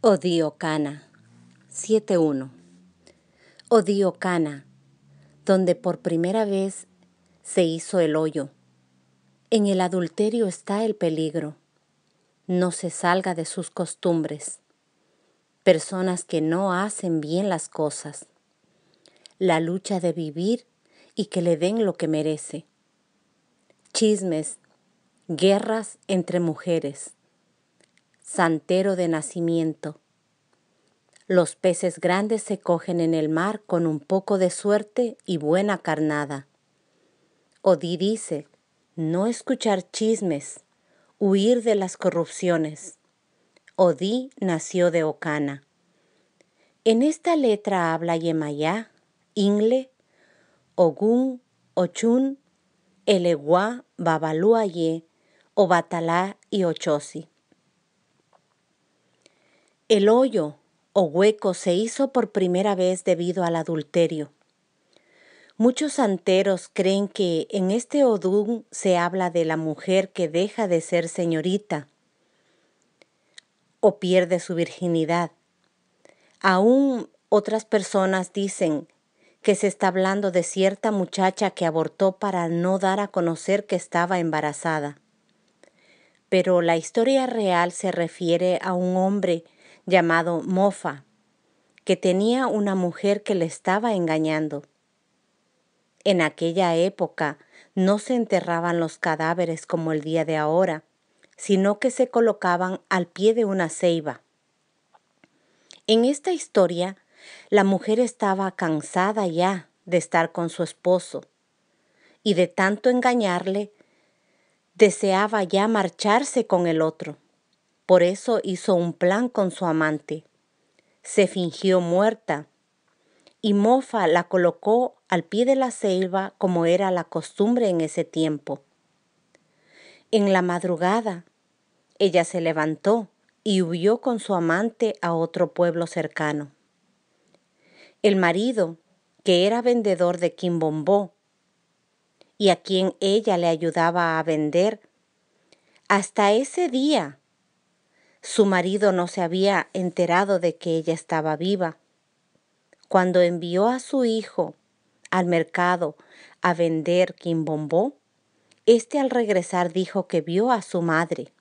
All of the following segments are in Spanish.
Odio Cana Odio Cana, donde por primera vez se hizo el hoyo. En el adulterio está el peligro. No se salga de sus costumbres. Personas que no hacen bien las cosas. La lucha de vivir y que le den lo que merece. Chismes, guerras entre mujeres santero de nacimiento. Los peces grandes se cogen en el mar con un poco de suerte y buena carnada. Odí dice, no escuchar chismes, huir de las corrupciones. Odí nació de Ocana. En esta letra habla Yemayá, Ingle, Ogún, Ochun, Eleguá, Babalúayé, Obatalá y Ochosi. El hoyo o hueco se hizo por primera vez debido al adulterio. Muchos santeros creen que en este odún se habla de la mujer que deja de ser señorita o pierde su virginidad. Aún otras personas dicen que se está hablando de cierta muchacha que abortó para no dar a conocer que estaba embarazada. Pero la historia real se refiere a un hombre llamado Mofa, que tenía una mujer que le estaba engañando. En aquella época no se enterraban los cadáveres como el día de ahora, sino que se colocaban al pie de una ceiba. En esta historia, la mujer estaba cansada ya de estar con su esposo y de tanto engañarle, deseaba ya marcharse con el otro. Por eso hizo un plan con su amante. Se fingió muerta y Mofa la colocó al pie de la selva como era la costumbre en ese tiempo. En la madrugada, ella se levantó y huyó con su amante a otro pueblo cercano. El marido, que era vendedor de quimbombó y a quien ella le ayudaba a vender, hasta ese día su marido no se había enterado de que ella estaba viva. Cuando envió a su hijo al mercado a vender quimbombó, este al regresar dijo que vio a su madre.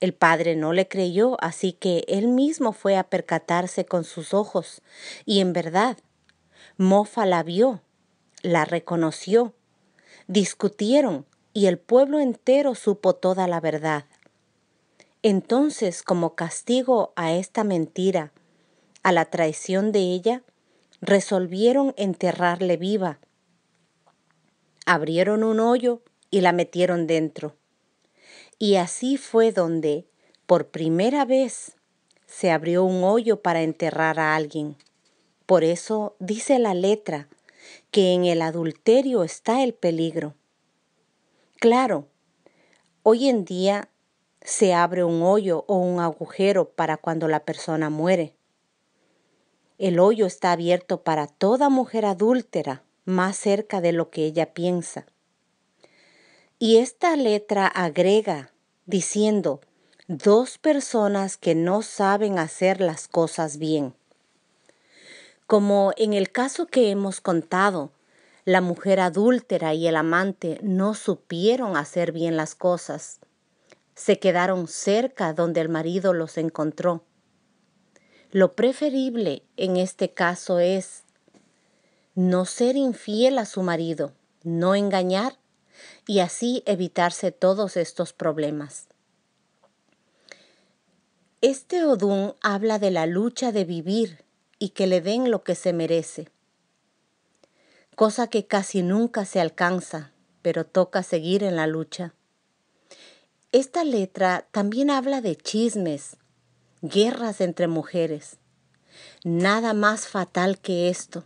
El padre no le creyó, así que él mismo fue a percatarse con sus ojos, y en verdad, Mofa la vio, la reconoció, discutieron, y el pueblo entero supo toda la verdad. Entonces, como castigo a esta mentira, a la traición de ella, resolvieron enterrarle viva. Abrieron un hoyo y la metieron dentro. Y así fue donde, por primera vez, se abrió un hoyo para enterrar a alguien. Por eso dice la letra que en el adulterio está el peligro. Claro, hoy en día se abre un hoyo o un agujero para cuando la persona muere. El hoyo está abierto para toda mujer adúltera más cerca de lo que ella piensa. Y esta letra agrega diciendo, dos personas que no saben hacer las cosas bien. Como en el caso que hemos contado, la mujer adúltera y el amante no supieron hacer bien las cosas se quedaron cerca donde el marido los encontró. Lo preferible en este caso es no ser infiel a su marido, no engañar y así evitarse todos estos problemas. Este Odún habla de la lucha de vivir y que le den lo que se merece, cosa que casi nunca se alcanza, pero toca seguir en la lucha. Esta letra también habla de chismes, guerras entre mujeres. Nada más fatal que esto.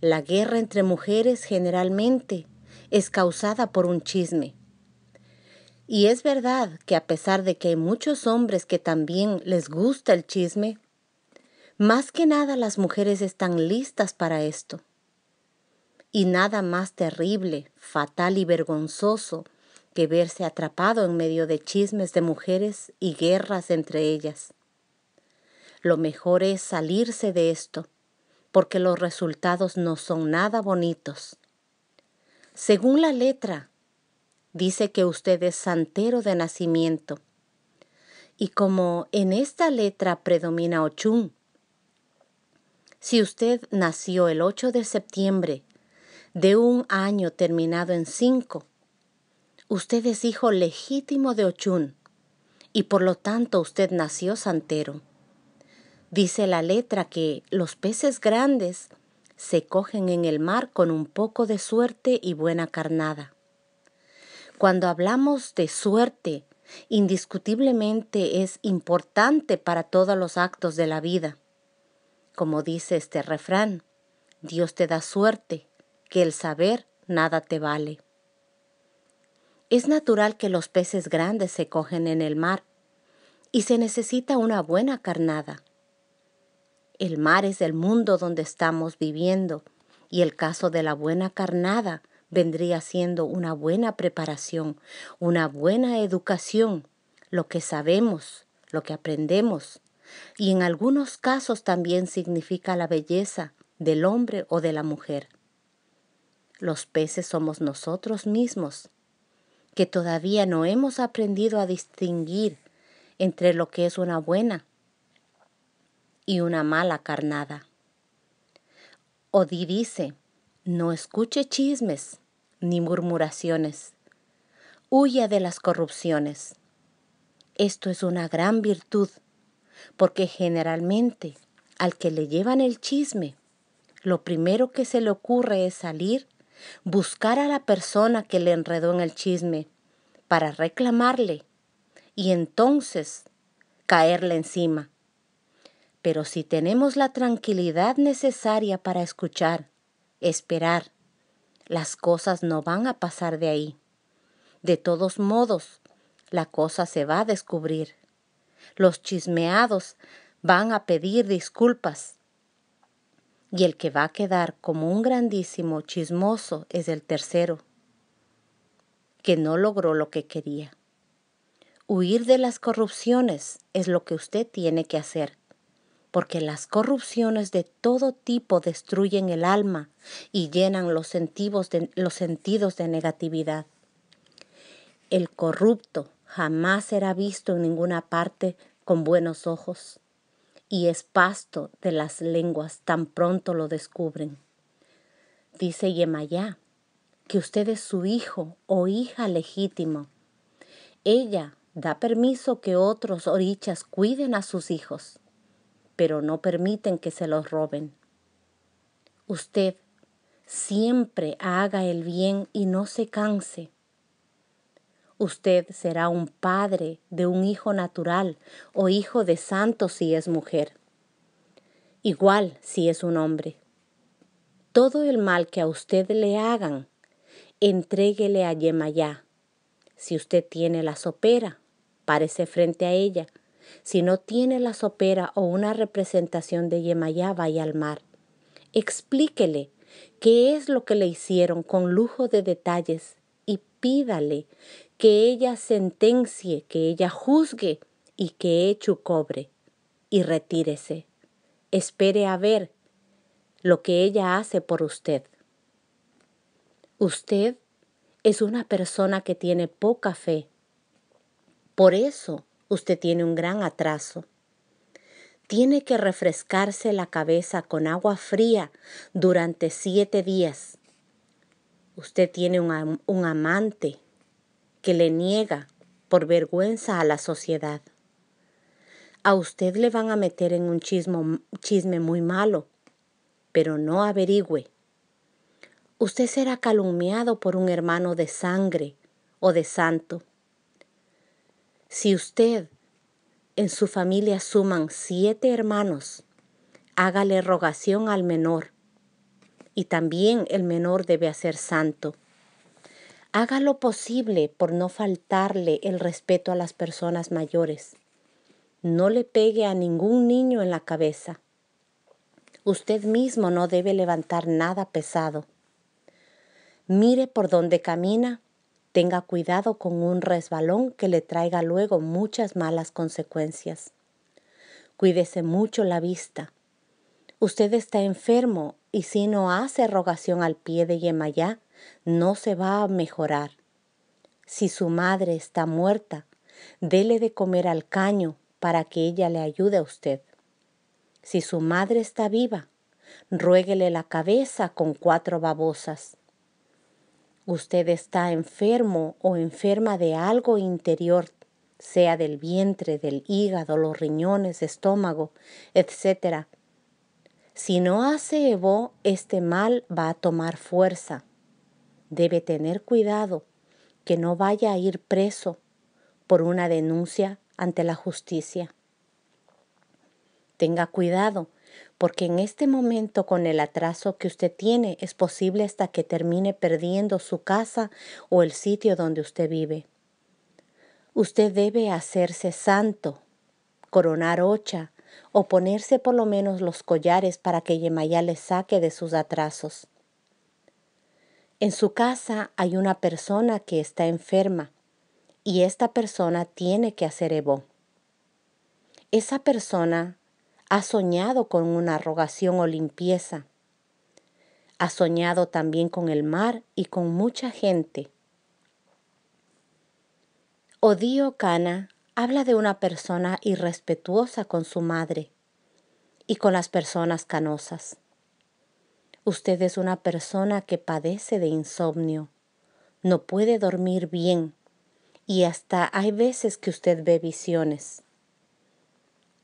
La guerra entre mujeres generalmente es causada por un chisme. Y es verdad que a pesar de que hay muchos hombres que también les gusta el chisme, más que nada las mujeres están listas para esto. Y nada más terrible, fatal y vergonzoso que verse atrapado en medio de chismes de mujeres y guerras entre ellas. Lo mejor es salirse de esto, porque los resultados no son nada bonitos. Según la letra, dice que usted es santero de nacimiento. Y como en esta letra predomina Ochun, si usted nació el 8 de septiembre de un año terminado en 5, usted es hijo legítimo de Ochún y por lo tanto usted nació santero. Dice la letra que los peces grandes se cogen en el mar con un poco de suerte y buena carnada. Cuando hablamos de suerte, indiscutiblemente es importante para todos los actos de la vida. Como dice este refrán, Dios te da suerte, que el saber nada te vale. Es natural que los peces grandes se cogen en el mar y se necesita una buena carnada. El mar es el mundo donde estamos viviendo y el caso de la buena carnada vendría siendo una buena preparación, una buena educación, lo que sabemos, lo que aprendemos, y en algunos casos también significa la belleza del hombre o de la mujer. Los peces somos nosotros mismos, que todavía no hemos aprendido a distinguir entre lo que es una buena y una mala carnada. Odi dice, no escuche chismes ni murmuraciones, huya de las corrupciones. Esto es una gran virtud, porque generalmente al que le llevan el chisme, lo primero que se le ocurre es salir buscar a la persona que le enredó en el chisme para reclamarle y entonces caerle encima. Pero si tenemos la tranquilidad necesaria para escuchar, esperar, las cosas no van a pasar de ahí. De todos modos, la cosa se va a descubrir. Los chismeados van a pedir disculpas y el que va a quedar como un grandísimo chismoso es el tercero, que no logró lo que quería. Huir de las corrupciones es lo que usted tiene que hacer, porque las corrupciones de todo tipo destruyen el alma y llenan los, los sentidos de negatividad. El corrupto jamás será visto en ninguna parte con buenos ojos y es pasto de las lenguas tan pronto lo descubren. Dice Yemayá que usted es su hijo o hija legítimo. Ella da permiso que otros orichas cuiden a sus hijos, pero no permiten que se los roben. Usted siempre haga el bien y no se canse Usted será un padre de un hijo natural o hijo de santo si es mujer. Igual si es un hombre. Todo el mal que a usted le hagan, entréguele a Yemayá. Si usted tiene la sopera, párese frente a ella. Si no tiene la sopera o una representación de Yemayá, vaya al mar. Explíquele qué es lo que le hicieron con lujo de detalles y pídale que ella sentencie, que ella juzgue y que hecho cobre y retírese. Espere a ver lo que ella hace por usted. Usted es una persona que tiene poca fe. Por eso usted tiene un gran atraso. Tiene que refrescarse la cabeza con agua fría durante siete días. Usted tiene un amante que le niega por vergüenza a la sociedad. A usted le van a meter en un chisme muy malo, pero no averigüe. Usted será calumniado por un hermano de sangre o de santo. Si usted en su familia suman siete hermanos, hágale rogación al menor, y también el menor debe hacer santo haga lo posible por no faltarle el respeto a las personas mayores. No le pegue a ningún niño en la cabeza. Usted mismo no debe levantar nada pesado. Mire por donde camina, tenga cuidado con un resbalón que le traiga luego muchas malas consecuencias. Cuídese mucho la vista. Usted está enfermo y si no hace rogación al pie de Yemayá, no se va a mejorar. Si su madre está muerta, dele de comer al caño para que ella le ayude a usted. Si su madre está viva, ruéguele la cabeza con cuatro babosas. Usted está enfermo o enferma de algo interior, sea del vientre, del hígado, los riñones, estómago, etc. Si no hace Evo, este mal va a tomar fuerza debe tener cuidado que no vaya a ir preso por una denuncia ante la justicia. Tenga cuidado, porque en este momento con el atraso que usted tiene es posible hasta que termine perdiendo su casa o el sitio donde usted vive. Usted debe hacerse santo, coronar ocha o ponerse por lo menos los collares para que Yemayá le saque de sus atrasos. En su casa hay una persona que está enferma y esta persona tiene que hacer Evo. Esa persona ha soñado con una rogación o limpieza. Ha soñado también con el mar y con mucha gente. Odio Cana habla de una persona irrespetuosa con su madre y con las personas canosas. Usted es una persona que padece de insomnio, no puede dormir bien y hasta hay veces que usted ve visiones.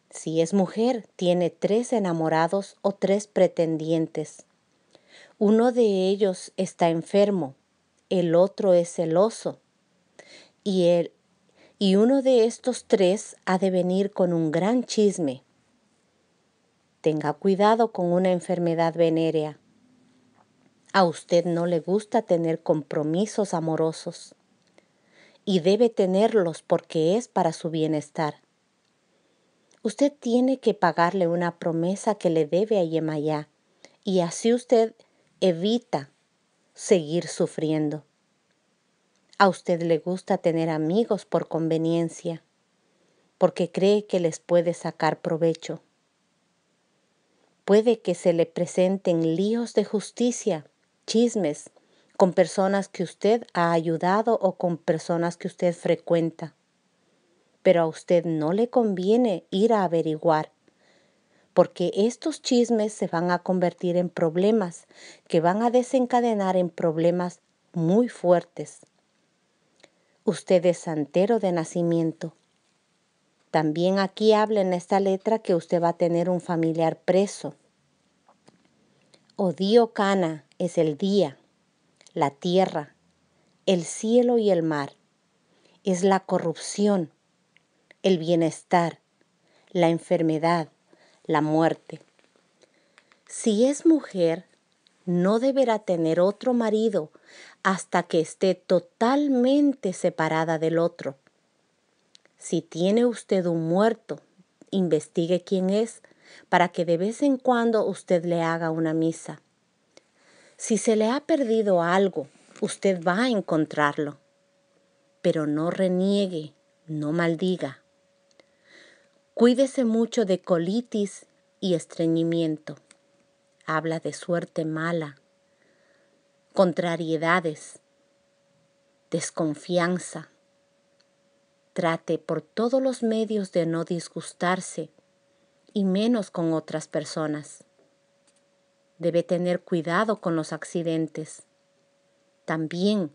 Si es mujer, tiene tres enamorados o tres pretendientes. Uno de ellos está enfermo, el otro es celoso y, y uno de estos tres ha de venir con un gran chisme. Tenga cuidado con una enfermedad venérea a usted no le gusta tener compromisos amorosos y debe tenerlos porque es para su bienestar. Usted tiene que pagarle una promesa que le debe a Yemayá y así usted evita seguir sufriendo. A usted le gusta tener amigos por conveniencia, porque cree que les puede sacar provecho. Puede que se le presenten líos de justicia chismes con personas que usted ha ayudado o con personas que usted frecuenta. Pero a usted no le conviene ir a averiguar, porque estos chismes se van a convertir en problemas que van a desencadenar en problemas muy fuertes. Usted es santero de nacimiento. También aquí habla en esta letra que usted va a tener un familiar preso. Odio Cana, es el día, la tierra, el cielo y el mar. Es la corrupción, el bienestar, la enfermedad, la muerte. Si es mujer, no deberá tener otro marido hasta que esté totalmente separada del otro. Si tiene usted un muerto, investigue quién es, para que de vez en cuando usted le haga una misa. Si se le ha perdido algo, usted va a encontrarlo. Pero no reniegue, no maldiga. Cuídese mucho de colitis y estreñimiento. Habla de suerte mala, contrariedades, desconfianza. Trate por todos los medios de no disgustarse y menos con otras personas debe tener cuidado con los accidentes. También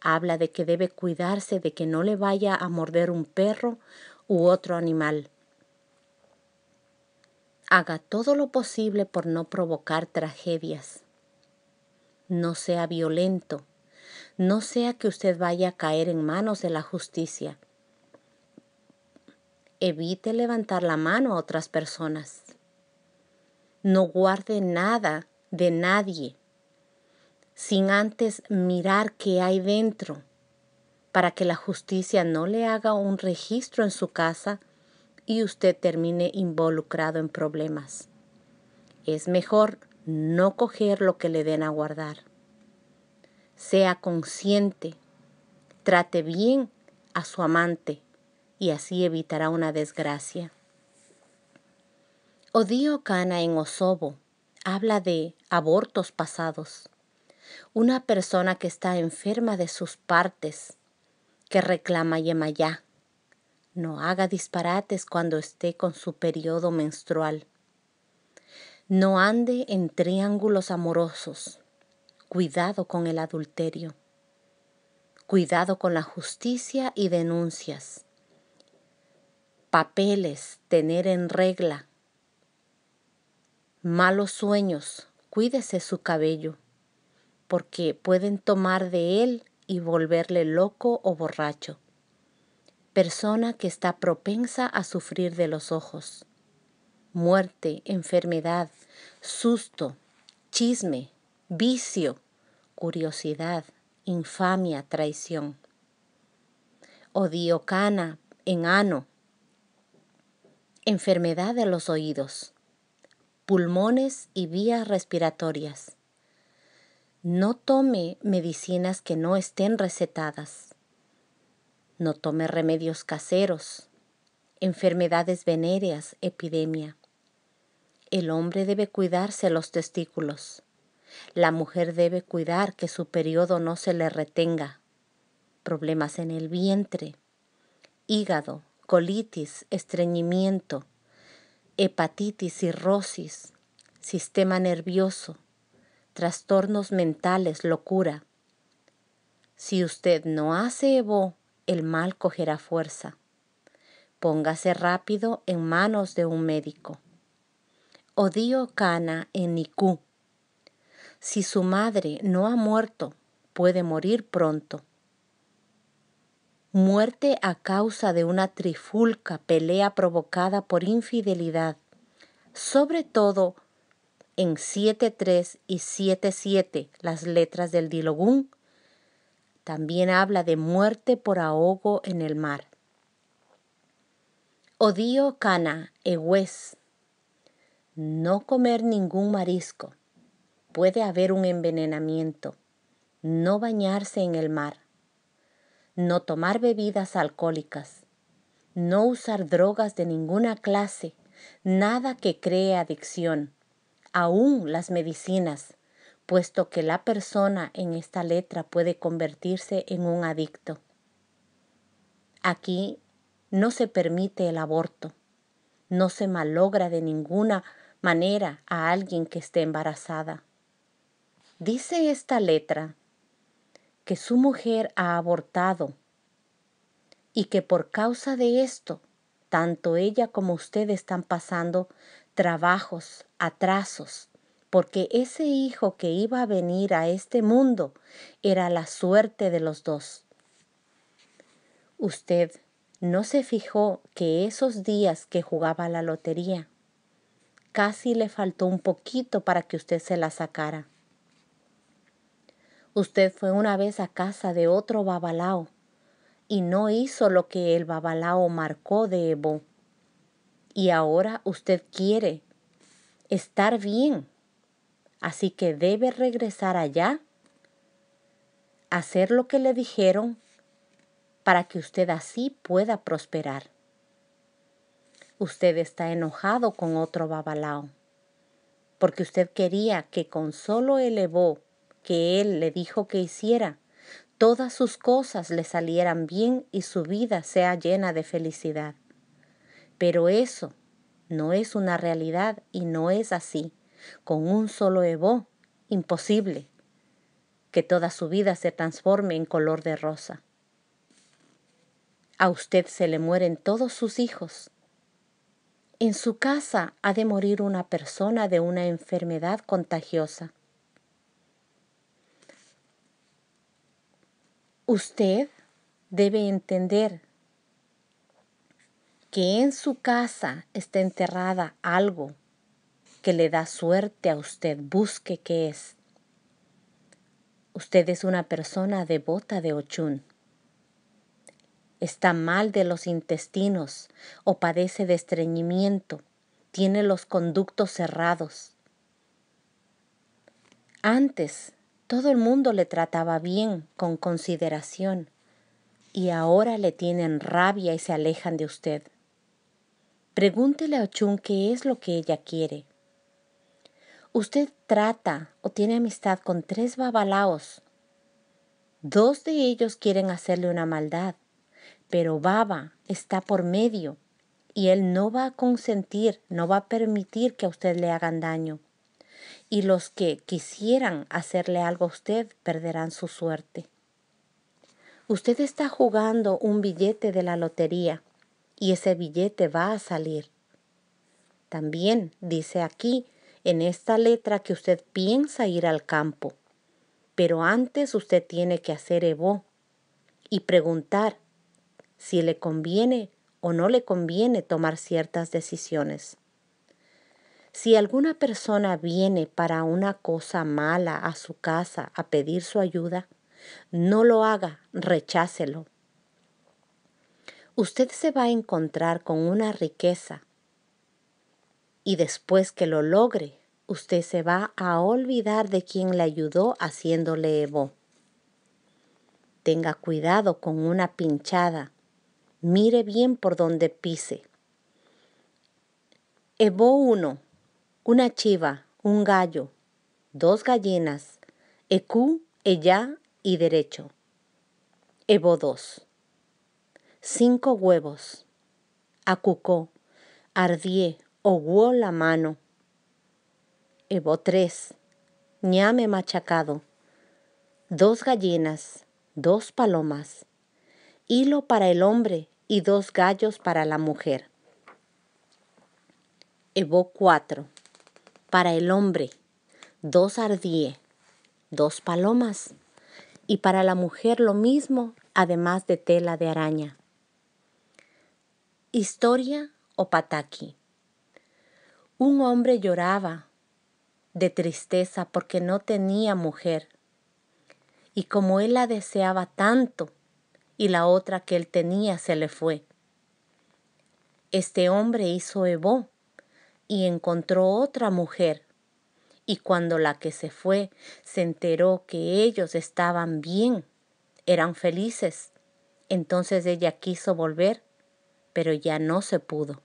habla de que debe cuidarse de que no le vaya a morder un perro u otro animal. Haga todo lo posible por no provocar tragedias. No sea violento. No sea que usted vaya a caer en manos de la justicia. Evite levantar la mano a otras personas no guarde nada de nadie sin antes mirar qué hay dentro, para que la justicia no le haga un registro en su casa y usted termine involucrado en problemas. Es mejor no coger lo que le den a guardar. Sea consciente, trate bien a su amante y así evitará una desgracia. Odio cana en Osobo habla de abortos pasados. Una persona que está enferma de sus partes, que reclama Yemayá. No haga disparates cuando esté con su periodo menstrual. No ande en triángulos amorosos. Cuidado con el adulterio. Cuidado con la justicia y denuncias. Papeles, tener en regla, malos sueños, cuídese su cabello, porque pueden tomar de él y volverle loco o borracho. Persona que está propensa a sufrir de los ojos. Muerte, enfermedad, susto, chisme, vicio, curiosidad, infamia, traición. Odio, cana, enano. Enfermedad de los oídos pulmones y vías respiratorias. No tome medicinas que no estén recetadas. No tome remedios caseros, enfermedades venéreas, epidemia. El hombre debe cuidarse los testículos. La mujer debe cuidar que su periodo no se le retenga. Problemas en el vientre, hígado, colitis, estreñimiento, hepatitis, cirrosis, sistema nervioso, trastornos mentales, locura. Si usted no hace Evo, el mal cogerá fuerza. Póngase rápido en manos de un médico. Odio Kana en Niku. Si su madre no ha muerto, puede morir pronto muerte a causa de una trifulca pelea provocada por infidelidad, sobre todo en 7.3 y 7.7, las letras del Dilogún. También habla de muerte por ahogo en el mar. Odio cana, e hues. No comer ningún marisco. Puede haber un envenenamiento. No bañarse en el mar no tomar bebidas alcohólicas, no usar drogas de ninguna clase, nada que cree adicción, aún las medicinas, puesto que la persona en esta letra puede convertirse en un adicto. Aquí no se permite el aborto, no se malogra de ninguna manera a alguien que esté embarazada. Dice esta letra que su mujer ha abortado y que por causa de esto, tanto ella como usted están pasando trabajos, atrasos, porque ese hijo que iba a venir a este mundo era la suerte de los dos. Usted no se fijó que esos días que jugaba la lotería, casi le faltó un poquito para que usted se la sacara. Usted fue una vez a casa de otro babalao y no hizo lo que el babalao marcó de Evo. Y ahora usted quiere estar bien. Así que debe regresar allá, hacer lo que le dijeron para que usted así pueda prosperar. Usted está enojado con otro babalao porque usted quería que con solo el Evo que él le dijo que hiciera, todas sus cosas le salieran bien y su vida sea llena de felicidad. Pero eso no es una realidad y no es así. Con un solo Evo, imposible que toda su vida se transforme en color de rosa. A usted se le mueren todos sus hijos. En su casa ha de morir una persona de una enfermedad contagiosa. Usted debe entender que en su casa está enterrada algo que le da suerte a usted. Busque qué es. Usted es una persona devota de ochún. Está mal de los intestinos o padece de estreñimiento. Tiene los conductos cerrados. Antes todo el mundo le trataba bien, con consideración, y ahora le tienen rabia y se alejan de usted. Pregúntele a Ochun qué es lo que ella quiere. Usted trata o tiene amistad con tres babalaos. Dos de ellos quieren hacerle una maldad, pero Baba está por medio y él no va a consentir, no va a permitir que a usted le hagan daño y los que quisieran hacerle algo a usted perderán su suerte. Usted está jugando un billete de la lotería y ese billete va a salir. También dice aquí en esta letra que usted piensa ir al campo, pero antes usted tiene que hacer Evo y preguntar si le conviene o no le conviene tomar ciertas decisiones. Si alguna persona viene para una cosa mala a su casa a pedir su ayuda, no lo haga, rechácelo. Usted se va a encontrar con una riqueza y después que lo logre, usted se va a olvidar de quien le ayudó haciéndole evo. Tenga cuidado con una pinchada. Mire bien por donde pise. Evo 1 una chiva, un gallo, dos gallinas, ecu, ella y derecho. Evo dos. Cinco huevos. Acucó, ardié, oguó la mano. Evo tres. Ñame machacado. Dos gallinas, dos palomas. Hilo para el hombre y dos gallos para la mujer. Evo cuatro. Para el hombre, dos ardíe, dos palomas, y para la mujer lo mismo, además de tela de araña. Historia o pataki. Un hombre lloraba de tristeza porque no tenía mujer, y como él la deseaba tanto, y la otra que él tenía se le fue. Este hombre hizo ebo y encontró otra mujer. Y cuando la que se fue se enteró que ellos estaban bien, eran felices, entonces ella quiso volver, pero ya no se pudo.